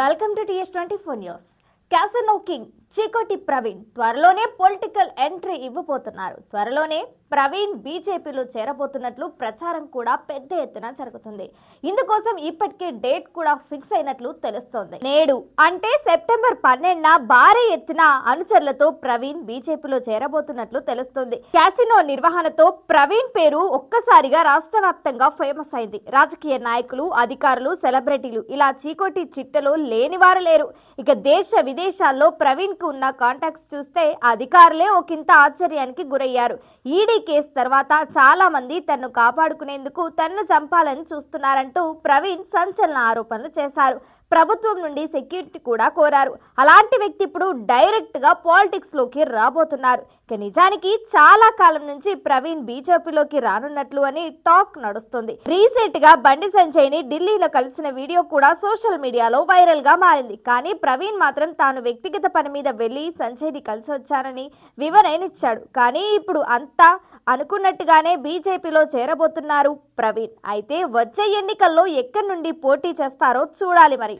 Welcome to th 24 News. Casino king Chikoti Praveen త్వరలోనే political entry ఇవ్వబోతున్నారు త్వరలోనే ప్రవీణ్ బీజేపీలో చేరబోతున్నట్లు ప్రచారం కూడా పెద్ద ఎత్తున జరుగుతుంది ఇందుకోసం ఇప్పటికే డేట్ కూడా ఫిక్స్ అయినట్లు తెలుస్తోంది నేడు అంటే సెప్టెంబర్ పన్నెండున భారీ ఎత్తున అనుచరులతో ప్రవీణ్ బీజేపీలో చేరబోతున్నట్లు తెలుస్తోంది క్యాసినో నిర్వహణతో ప్రవీణ్ పేరు ఒక్కసారిగా రాష్ట్ర వ్యాప్తంగా ఫేమస్ అయింది రాజకీయ నాయకులు అధికారులు సెలబ్రిటీలు ఇలా చీకోటి చిట్టలో లేనివారు లేరు ఇక దేశ విదేశ ప్రవీణ్ కు ఉన్న కాంటాక్ట్స్ చూస్తే అధికారులే ఒకంత ఆశ్చర్యానికి గురయ్యారు ఈడీ కేసు తర్వాత చాలా మంది తను కాపాడుకునేందుకు తన్ను చంపాలని చూస్తున్నారంటూ ప్రవీణ్ సంచలన ఆరోపణలు చేశారు ప్రభుత్వం నుండి సెక్యూరిటీ కూడా కోరారు అలాంటి వ్యక్తి ఇప్పుడు డైరెక్ట్ గా పాలిటిక్స్ లోకి రాబోతున్నారు ఇక నిజానికి చాలా కాలం నుంచి ప్రవీణ్ బీజేపీలోకి రానున్నట్లు అని టాక్ నడుస్తుంది రీసెంట్ గా బండి సంజయ్ ని ఢిల్లీలో కలిసిన వీడియో కూడా సోషల్ మీడియాలో వైరల్ గా మారింది కానీ ప్రవీణ్ మాత్రం తాను వ్యక్తిగత పని మీద వెళ్లి సంజయ్ ని కలిసి వచ్చానని వివరణ ఇచ్చాడు కానీ ఇప్పుడు అంతా అనుకున్నట్టుగానే బీజేపీలో చేరబోతున్నారు ప్రవీణ్ అయితే వచ్చే ఎన్నికల్లో ఎక్కడి నుండి పోటీ చేస్తారో చూడాలి మరి